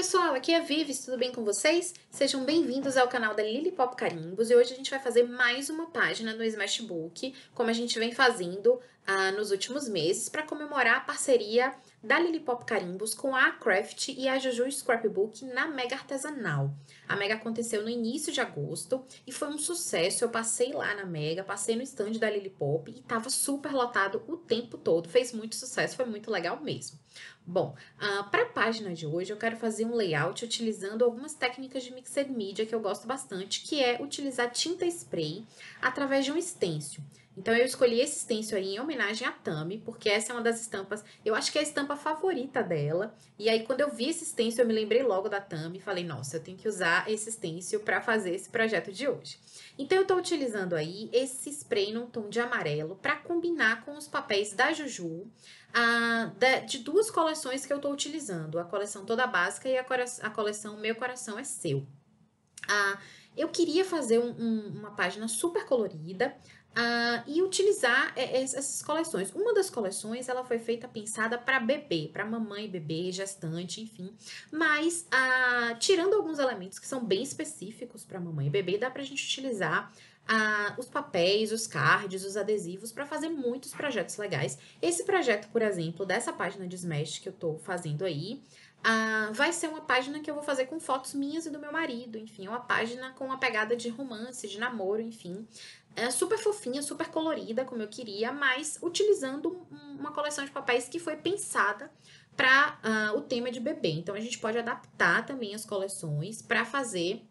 pessoal, aqui é a Vives, tudo bem com vocês? Sejam bem-vindos ao canal da Lily Pop Carimbos e hoje a gente vai fazer mais uma página do Smashbook, como a gente vem fazendo ah, nos últimos meses, para comemorar a parceria da Lilipop Carimbos com a Craft e a Juju Scrapbook na Mega Artesanal. A Mega aconteceu no início de agosto e foi um sucesso. Eu passei lá na Mega, passei no stand da Lilipop e estava super lotado o tempo todo. Fez muito sucesso, foi muito legal mesmo. Bom, uh, ah, para a página de hoje eu quero fazer um layout utilizando algumas técnicas de mixed media que eu gosto bastante, que é utilizar tinta spray através de um stencil. Então eu escolhi esse stencil aí em homenagem à Tami, porque essa é uma das estampas, eu acho que é a estampa favorita dela. E aí quando eu vi esse stencil, eu me lembrei logo da Tami e falei, nossa, eu tenho que usar esse stencil para fazer esse projeto de hoje. Então eu estou utilizando aí esse spray num tom de amarelo para combinar com os papéis da Juju, a, da, de duas coleções que eu estou utilizando, a coleção Toda Básica e a, a coleção Meu Coração é Seu. a ah, eu queria fazer um, um, uma página super colorida, Uh, e utilizar é, é, essas coleções. Uma das coleções ela foi feita pensada para bebê, para mamãe, bebê, gestante, enfim. Mas uh, tirando alguns elementos que são bem específicos para mamãe e bebê, dá para a gente utilizar ah, os papéis, os cards, os adesivos para fazer muitos projetos legais. Esse projeto, por exemplo, dessa página de Smash que eu estou fazendo aí, ah, vai ser uma página que eu vou fazer com fotos minhas e do meu marido, enfim, é uma página com uma pegada de romance, de namoro, enfim é super fofinha, super colorida, como eu queria, mas utilizando uma coleção de papéis que foi pensada para uh, ah, o tema de bebê. Então, a gente pode adaptar também as coleções para fazer,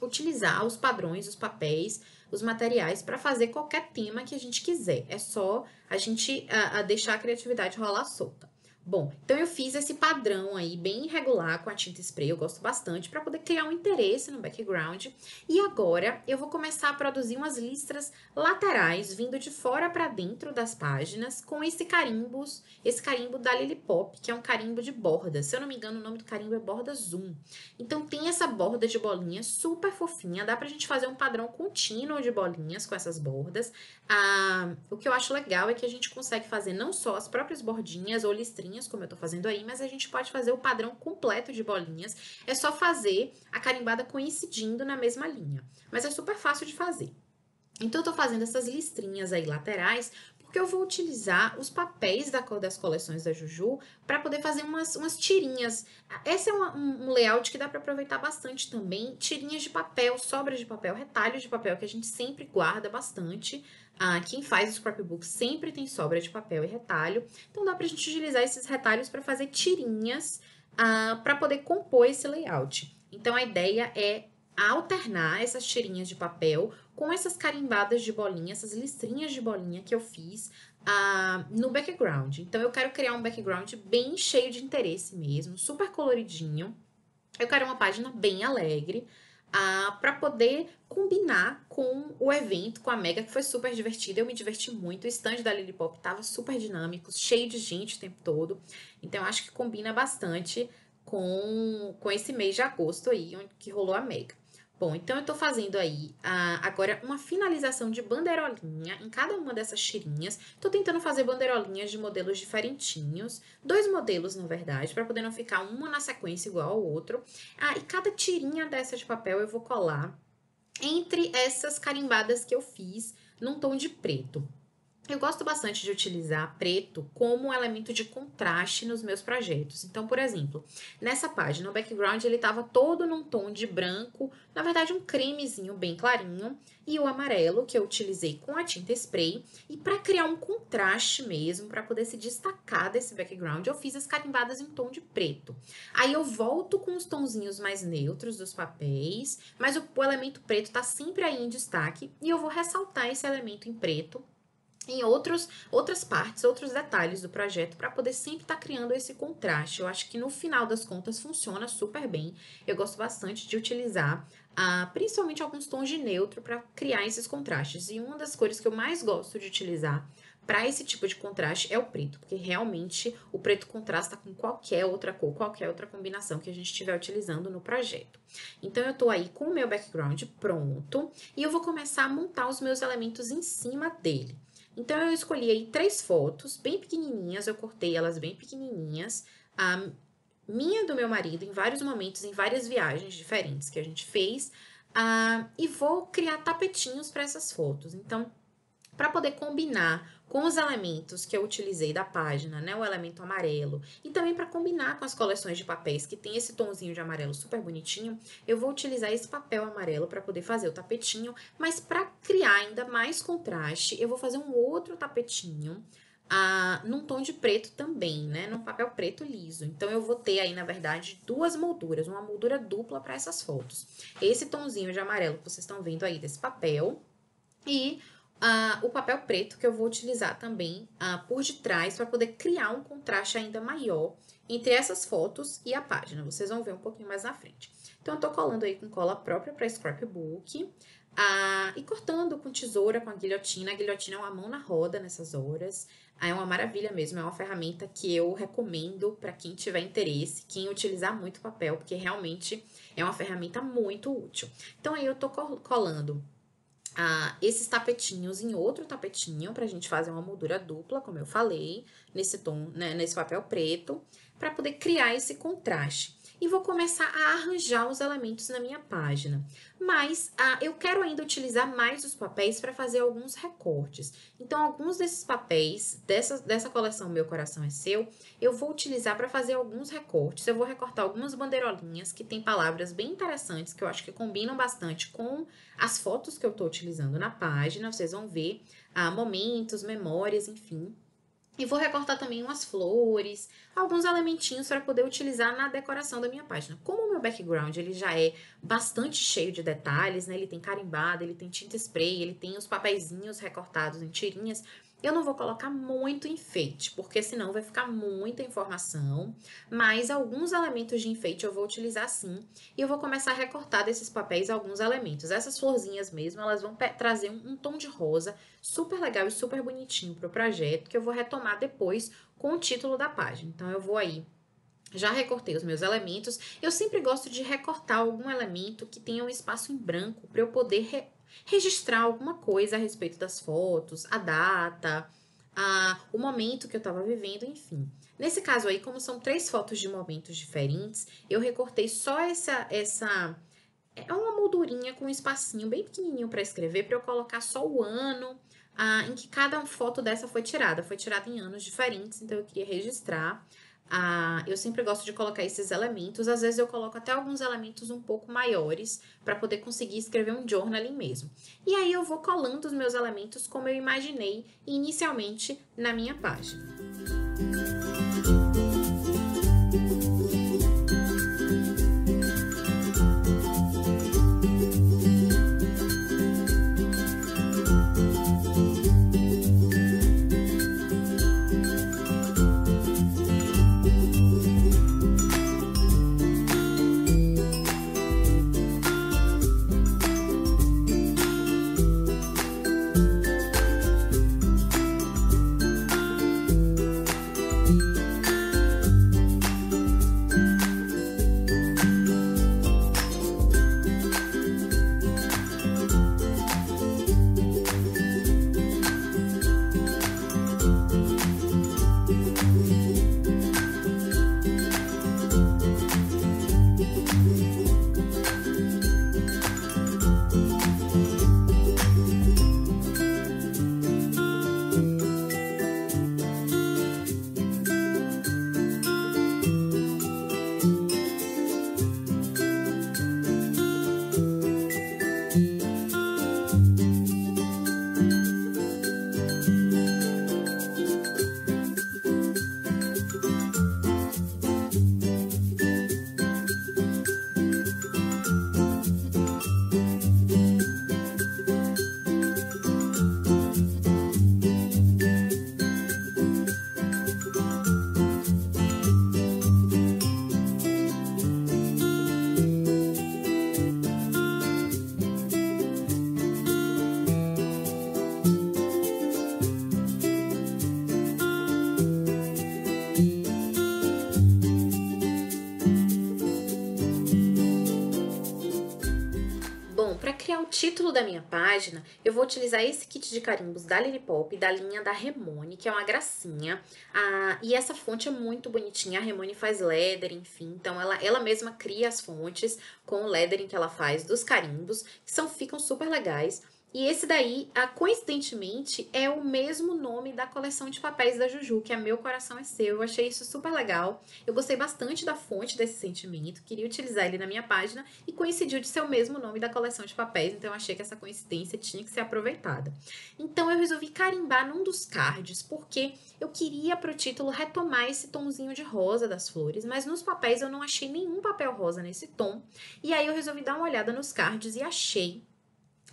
utilizar os padrões, os papéis, os materiais para fazer qualquer tema que a gente quiser. É só a gente uh, deixar a criatividade rolar solta. Bom, então eu fiz esse padrão aí bem regular com a tinta spray, eu gosto bastante, para poder criar um interesse no background. E agora eu vou começar a produzir umas listras laterais, vindo de fora para dentro das páginas, com esse carimbo esse carimbo da Lilipop, que é um carimbo de borda. Se eu não me engano, o nome do carimbo é borda zoom. Então tem essa borda de bolinha super fofinha, dá pra gente fazer um padrão contínuo de bolinhas com essas bordas. Ah, o que eu acho legal é que a gente consegue fazer não só as próprias bordinhas ou listrinhas, bolinhas, como eu tô fazendo aí, mas a gente pode fazer o padrão completo de bolinhas. É só fazer a carimbada coincidindo na mesma linha. Mas é super fácil de fazer. Então, eu tô fazendo essas listrinhas aí laterais porque eu vou utilizar os papéis da, das coleções da Juju para poder fazer umas, umas tirinhas. Esse é uma, um, layout que dá para aproveitar bastante também. Tirinhas de papel, sobras de papel, retalhos de papel, que a gente sempre guarda bastante. Ah, quem faz o scrapbook sempre tem sobra de papel e retalho. Então dá para a gente utilizar esses retalhos para fazer tirinhas ah, para poder compor esse layout. Então a ideia é alternar essas tirinhas de papel com essas carimbadas de bolinha, essas listrinhas de bolinha que eu fiz ah, no background. Então, eu quero criar um background bem cheio de interesse mesmo, super coloridinho. Eu quero uma página bem alegre. Ah, para poder combinar com o evento, com a Mega, que foi super divertida. Eu me diverti muito. O stand da Lily Pop estava super dinâmico, cheio de gente o tempo todo. Então, acho que combina bastante com, com esse mês de agosto aí, que rolou a Mega. Bom, então eu estou fazendo aí a, agora uma finalização de bandeirolinha em cada uma dessas tirinhas. Estou tentando fazer bandeirolinhas de modelos diferentinhos, dois modelos, na verdade, para poder não ficar uma na sequência igual ao outro. Ah, e cada tirinha dessa de papel eu vou colar entre essas carimbadas que eu fiz num tom de preto. Eu gosto bastante de utilizar preto como um elemento de contraste nos meus projetos. Então, por exemplo, nessa página, o background ele estava todo num tom de branco, na verdade um cremezinho bem clarinho, e o amarelo que eu utilizei com a tinta spray. E para criar um contraste mesmo, para poder se destacar desse background, eu fiz as carimbadas em tom de preto. Aí eu volto com os tonzinhos mais neutros dos papéis, mas o elemento preto está sempre aí em destaque, e eu vou ressaltar esse elemento em preto em outros, outras partes, outros detalhes do projeto para poder sempre estar tá criando esse contraste. Eu acho que no final das contas funciona super bem. Eu gosto bastante de utilizar ah, principalmente alguns tons de neutro para criar esses contrastes. E uma das cores que eu mais gosto de utilizar para esse tipo de contraste é o preto, porque realmente o preto contrasta com qualquer outra cor, qualquer outra combinação que a gente estiver utilizando no projeto. Então, eu estou aí com o meu background pronto e eu vou começar a montar os meus elementos em cima dele. Então, eu escolhi aí três fotos bem pequenininhas, eu cortei elas bem pequenininhas. A minha do meu marido, em vários momentos, em várias viagens diferentes que a gente fez. a ah, e vou criar tapetinhos para essas fotos. Então, para poder combinar com os elementos que eu utilizei da página, né, o elemento amarelo, e também para combinar com as coleções de papéis que tem esse tonzinho de amarelo super bonitinho, eu vou utilizar esse papel amarelo para poder fazer o tapetinho, mas para criar ainda mais contraste, eu vou fazer um outro tapetinho ah, num tom de preto também, né? Num papel preto liso. Então, eu vou ter aí, na verdade, duas molduras, uma moldura dupla para essas fotos. Esse tonzinho de amarelo que vocês estão vendo aí desse papel e o papel preto que eu vou utilizar também ah, por detrás para poder criar um contraste ainda maior entre essas fotos e a página. Vocês vão ver um pouquinho mais na frente. Então, eu tô colando aí com cola própria para scrapbook e cortando com tesoura, com a guilhotina. A guilhotina é uma mão na roda nessas horas. é uma maravilha mesmo, é uma ferramenta que eu recomendo para quem tiver interesse, quem utilizar muito papel, porque realmente é uma ferramenta muito útil. Então, aí eu tô colando ah, esses tapetinhos em outro tapetinho para a gente fazer uma moldura dupla, como eu falei, nesse tom, né, nesse papel preto, para poder criar esse contraste e vou começar a arranjar os elementos na minha página. Mas ah, eu quero ainda utilizar mais os papéis para fazer alguns recortes. Então, alguns desses papéis, dessa, dessa coleção Meu Coração é Seu, eu vou utilizar para fazer alguns recortes. Eu vou recortar algumas bandeirolinhas que tem palavras bem interessantes, que eu acho que combinam bastante com as fotos que eu estou utilizando na página. Vocês vão ver ah, momentos, memórias, enfim. E vou recortar também umas flores, alguns elementinhos para poder utilizar na decoração da minha página. Como o meu background ele já é bastante cheio de detalhes, né? Ele tem carimbada, ele tem tinta spray, ele tem os papeizinhos recortados em tirinhas. Eu não vou colocar muito enfeite, porque senão vai ficar muita informação, mas alguns elementos de enfeite eu vou utilizar sim, e eu vou começar a recortar desses papéis alguns elementos. Essas florzinhas mesmo, elas vão trazer um, um tom de rosa super legal e super bonitinho para o projeto, que eu vou retomar depois com o título da página. Então, eu vou aí já recortei os meus elementos. Eu sempre gosto de recortar algum elemento que tenha um espaço em branco para eu poder registrar alguma coisa a respeito das fotos, a data, a, o momento que eu estava vivendo, enfim. Nesse caso aí, como são três fotos de momentos diferentes, eu recortei só essa essa é uma moldurinha com um espacinho bem pequenininho para escrever, para eu colocar só o ano a em que cada foto dessa foi tirada. Foi tirada em anos diferentes, então eu queria registrar. Ah, eu sempre gosto de colocar esses elementos, às vezes eu coloco até alguns elementos um pouco maiores para poder conseguir escrever um journaling mesmo. E aí eu vou colando os meus elementos como eu imaginei inicialmente na minha página. título da minha página, eu vou utilizar esse kit de carimbos da Pop da linha da Remone, que é uma gracinha. Ah, e essa fonte é muito bonitinha, a Remone faz leather, enfim. Então, ela, ela mesma cria as fontes com o leathering que ela faz dos carimbos, que são, ficam super legais. E esse daí, coincidentemente, é o mesmo nome da coleção de papéis da Juju, que é Meu Coração é Seu. Eu achei isso super legal. Eu gostei bastante da fonte desse sentimento, queria utilizar ele na minha página e coincidiu de ser o mesmo nome da coleção de papéis, então eu achei que essa coincidência tinha que ser aproveitada. Então eu resolvi carimbar num dos cards, porque eu queria pro título retomar esse tonzinho de rosa das flores, mas nos papéis eu não achei nenhum papel rosa nesse tom. E aí eu resolvi dar uma olhada nos cards e achei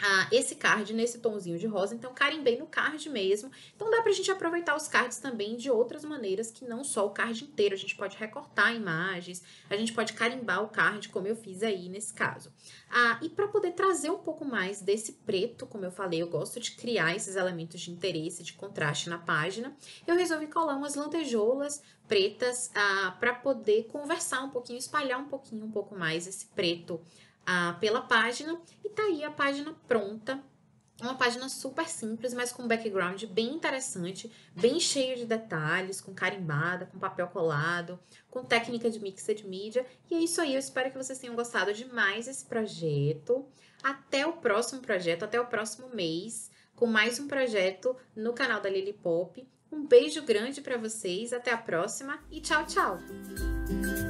ah, esse card nesse tomzinho de rosa, então carimbei no card mesmo. Então dá pra gente aproveitar os cards também de outras maneiras que não só o card inteiro. A gente pode recortar imagens, a gente pode carimbar o card, como eu fiz aí nesse caso. Ah, e para poder trazer um pouco mais desse preto, como eu falei, eu gosto de criar esses elementos de interesse, de contraste na página, eu resolvi colar umas lantejoulas pretas ah, para poder conversar um pouquinho, espalhar um pouquinho, um pouco mais esse preto ah, pela página. E tá aí a página pronta. Uma página super simples, mas com um background bem interessante, bem cheio de detalhes, com carimbada, com papel colado, com técnica de mixed de mídia. E é isso aí, eu espero que vocês tenham gostado demais esse projeto. Até o próximo projeto, até o próximo mês, com mais um projeto no canal da Lily Pop. Um beijo grande para vocês, até a próxima e tchau, tchau!